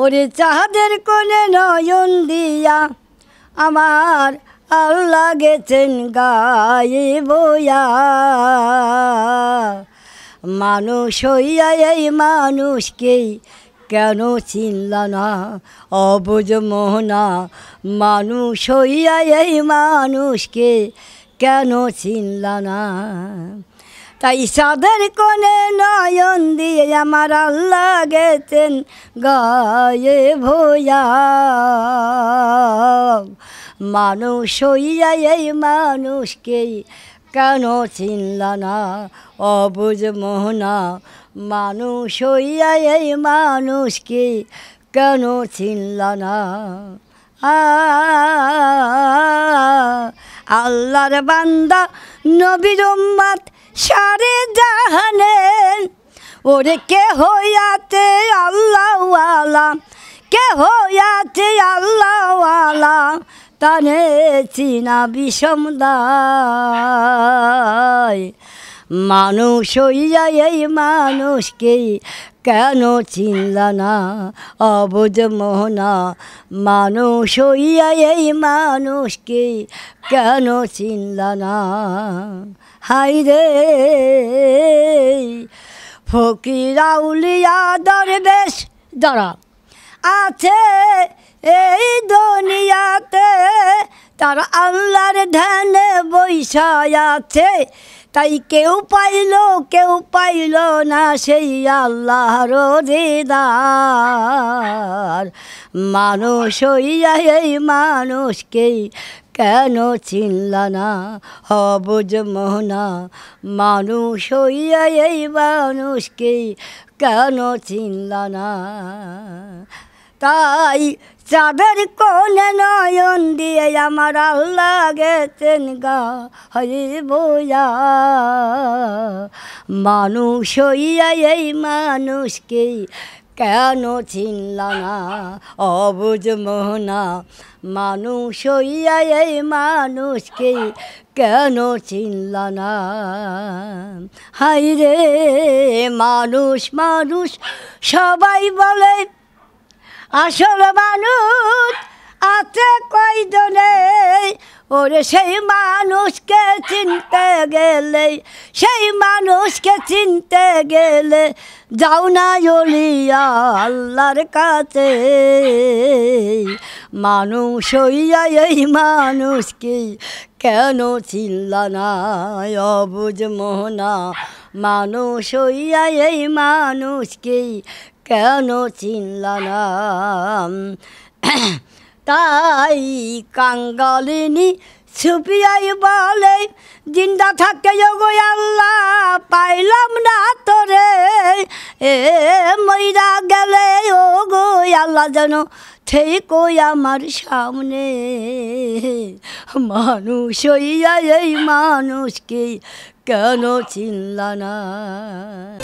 ওরে চাঁদের কোলে নয়ন দিয়া আমার আল্লাহ গেছেন গায়ে বয়া মানুষ হইয়া এই মানুষকেই কেন চিনল না অবুজ মোহনা মানুষ হইয়া এই মানুষকে কেন চিনল না তাই সাদের কোনে আমার আল্লাহ গেছেন গায়ে ভোয়া মানুষ হইয়া এই মানুষকে কেন চিনলা না অবুজ মোহনা মানুষ হইয়া এই মানুষকে কেন চিনলা না আল্লাহর বান্দা নবীর সারে জাহানের ওরে কে হইয়াছে আল্লাহওয়ালা কে হইয়াছে আল্লাহওয়ালা তানে চিনা বিষম দা মানুষ হইয়া এই মানুষকে কেন চিনলা না অবুজ মোহনা মানুষ হইয়া এই মানুষকে কেন চিনলা না হাই রে ফকিরা উলিয়া দরবেশ দরা আছে এই দুনিয়াতে তার আল্লাহর ধ্যানে বৈশায় আছে তাই কেউ পাইল কেউ পাইল না সেই আল্লাহর দিদার মানুষ হইয়া এই মানুষকেই কেন চিনলা না হবুজ মোহনা মানুষ হইয়া এই মানুষকেই কেন চিনলা না তাই চাঁদের কোলে নয়ন দিয়ে আমার আল্লাহ গেছেন গা হয়ে বোয়া মানুষ হইয়া এই মানুষকে কেন চিনলা না অবুজ মোহনা মানুষ হইয়া এই মানুষকে কেন চিনলা না হাই রে মানুষ মানুষ সবাই বলে আসল মানুষ আছে কই কয়জনে ওরে সেই মানুষকে চিনতে গেলে সেই মানুষকে চিনতে গেলে যাও না জলিয়া আল্লাহর কাছে মানুষ হইয়া এই মানুষ কি কেন চিনলা না অবুজ মোহনা মানুষ হইয়া এই মানুষ কি কেন চিনলাম না তাই কাঙ্গালিনী ছুপিয়াই বলে জিন্দা থাকে গো আল্লাহ পাইলাম না তোরে এ মইরা গেলে ও গো আল্লাহ যেন থেকো আমার সামনে মানুষ হইয়া এই মানুষকে কেন চিনলা না